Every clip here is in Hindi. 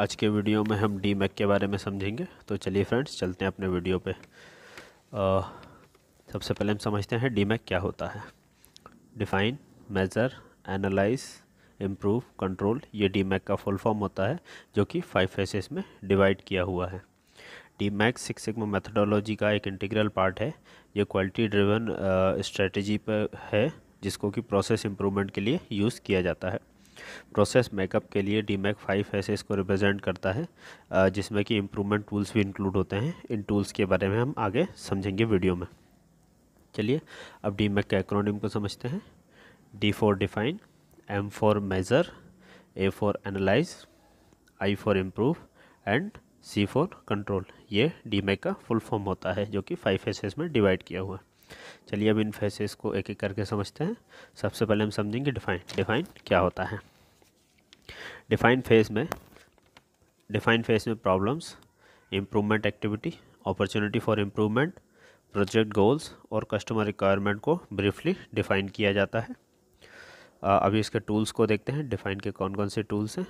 आज के वीडियो में हम डी मैक के बारे में समझेंगे तो चलिए फ्रेंड्स चलते हैं अपने वीडियो पे आ, सबसे पहले हम समझते हैं डी मैक क्या होता है define measure analyse improve control ये डी मैक का फुल फॉर्म होता है जो कि फाइव फेसेस में डिवाइड किया हुआ है DMAIC six sigma methodology का एक इंटीग्रल पार्ट है ये क्वालिटी ड्रिवन स्ट्रेटजी पर है जिसको कि प्रोसेस इम्प्रूवमेंट के लिए यूज़ किया जाता है प्रोसेस मेकअप के लिए डी मैक फाइव एसेस को रिप्रेजेंट करता है जिसमें कि इम्प्रूवमेंट टूल्स भी इंक्लूड होते हैं इन टूल्स के बारे में हम आगे समझेंगे वीडियो में चलिए अब डी मैक के एक्रोनिम को समझते हैं D for define M for measure A for analyse I for improve and C for control ये डी मैक का फुल फॉर्म होता है जो कि फाइव फेसेस में डिवाइड किया हुआ है चलिए अब इन फेसेस को एक एक करके समझते हैं सबसे पहले हम समझेंगे डिफाइन डिफाइन क्या होता है डिफाइन फेज में डिफाइन फेज में problems improvement activity opportunity for improvement project goals और कस्टमर रिक्वायरमेंट को ब्रीफली डिफाइन किया जाता है अभी इसके टूल्स को देखते हैं डिफाइन के कौन कौन से टूल्स हैं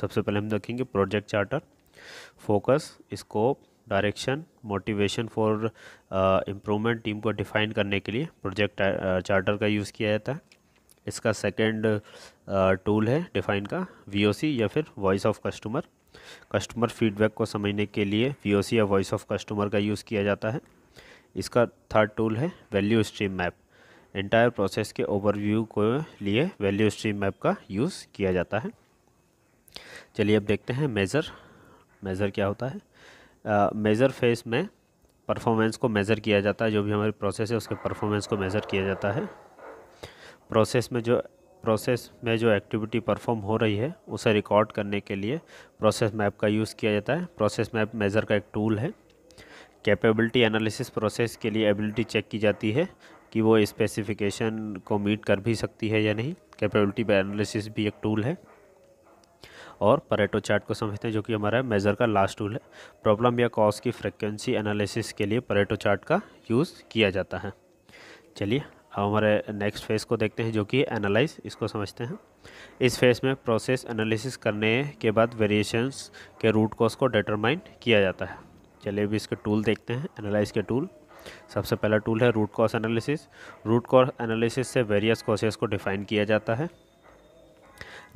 सबसे पहले हम देखेंगे project charter focus scope direction motivation for improvement team को डिफाइन करने के लिए प्रोजेक्ट चार्टर का यूज़ किया जाता है इसका सेकंड टूल है डिफाइन का वीओसी या फिर voice of customer customer feedback को समझने के लिए वीओसी या वॉइस ऑफ कस्टमर का यूज़ किया जाता है इसका थर्ड टूल है value stream map entire process के ओवरव्यू को लिए वैल्यू स्ट्रीम मैप का यूज़ किया जाता है चलिए अब देखते हैं मेज़र मेज़र क्या होता है मेज़र फेस में परफॉर्मेंस को मेज़र किया जाता है जो भी हमारी प्रोसेस है उसके परफॉर्मेंस को मेज़र किया जाता है प्रोसेस में जो प्रोसेस में जो एक्टिविटी परफॉर्म हो रही है उसे रिकॉर्ड करने के लिए प्रोसेस मैप का यूज़ किया जाता है प्रोसेस मैप मेज़र का एक टूल है कैपेबिलिटी एनालिसिस प्रोसेस के लिए एबिलिटी चेक की जाती है कि वो स्पेसिफिकेशन को मीट कर भी सकती है या नहीं कैपेबिलिटी एनालिसिस भी एक टूल है और परेटो चार्ट को समझते हैं जो कि हमारा मेज़र का लास्ट टूल है प्रॉब्लम या कॉज की फ्रिक्वेंसी एनालिसिस के लिए परेटो चार्ट का यूज़ किया जाता है चलिए अब हमारे नेक्स्ट फेज़ को देखते हैं जो कि एनालाइज इसको समझते हैं इस फेज़ में प्रोसेस एनालिसिस करने के बाद वेरिएशंस के रूट कॉज को डिटरमाइन किया जाता है चलिए भी इसके टूल देखते हैं एनालाइज के टूल सबसे पहला टूल है root cause analysis root cause analysis से वेरियस कॉसेस को डिफाइन किया जाता है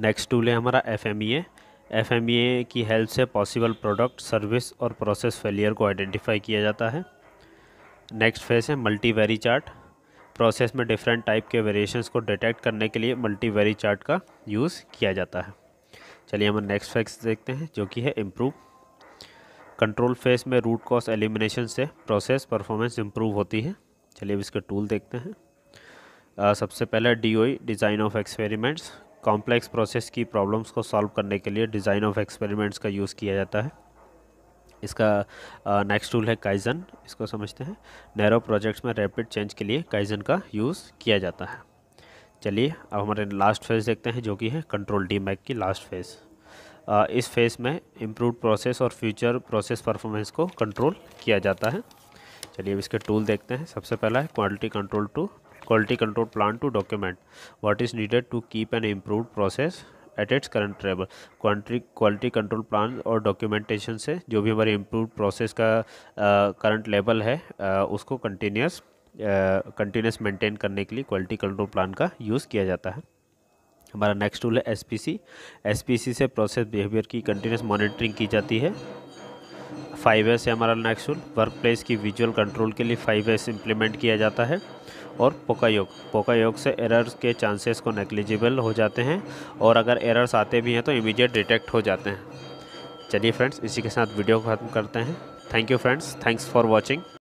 नेक्स्ट टूल है हमारा F M E F M E की हेल्प से पॉसिबल प्रोडक्ट सर्विस और प्रोसेस फेलियर को आइडेंटिफाई किया जाता है नेक्स्ट फेज है मल्टी वेरी चार्ट प्रोसेस में डिफरेंट टाइप के वेरिएशंस को डिटेक्ट करने के लिए मल्टीवेरी चार्ट का यूज़ किया जाता है चलिए हम नेक्स्ट फैक्स देखते हैं जो कि है इम्प्रूव कंट्रोल फेस में रूट कॉस एलिमिनेशन से प्रोसेस परफॉर्मेंस इम्प्रूव होती है चलिए अब इसके टूल देखते हैं आ, सबसे पहले the design of experiments complex process की प्रॉब्लम्स को सॉल्व करने के लिए डिज़ाइन ऑफ एक्सपेरिमेंट्स का यूज़ किया जाता है इसका नेक्स्ट टूल है काइजन इसको समझते हैं नैरो प्रोजेक्ट्स में रैपिड चेंज के लिए काइजन का यूज़ किया जाता है चलिए अब हमारे लास्ट फेज़ देखते हैं जो कि है कंट्रोल डी मैक की लास्ट फेज़ इस फेज़ में इम्प्रूव प्रोसेस और फ्यूचर प्रोसेस परफॉर्मेंस को कंट्रोल किया जाता है चलिए अब इसके टूल देखते हैं सबसे पहला है quality control to quality control plan to document what is needed to keep an improve process at its current level क्वान्टी क्वालिटी कंट्रोल प्लान और डॉक्यूमेंटेशन से जो भी हमारे इम्प्रूव प्रोसेस का करंट लेवल है uh, उसको कंटिन्यूस कंटिन्यूस मेंटेन करने के लिए क्वालिटी कंट्रोल प्लान का यूज़ किया जाता है हमारा नेक्स्ट टूल है एसपीसी एसपीसी से प्रोसेस बिहेवियर की कंटिन्यूस मॉनिटरिंग की जाती है फाइव एस है हमारा नेक्स्ट वर्क प्लेस की विजुअल कंट्रोल के लिए फाइव एस इम्प्लीमेंट किया जाता है और पोकायोग पोकायोग से एरर्स के चांसेस को नेग्लिजिबल हो जाते हैं और अगर एरर्स आते भी हैं तो इमीडिएट डिटेक्ट हो जाते हैं चलिए फ्रेंड्स इसी के साथ वीडियो को खत्म करते हैं thank you friends thanks for watching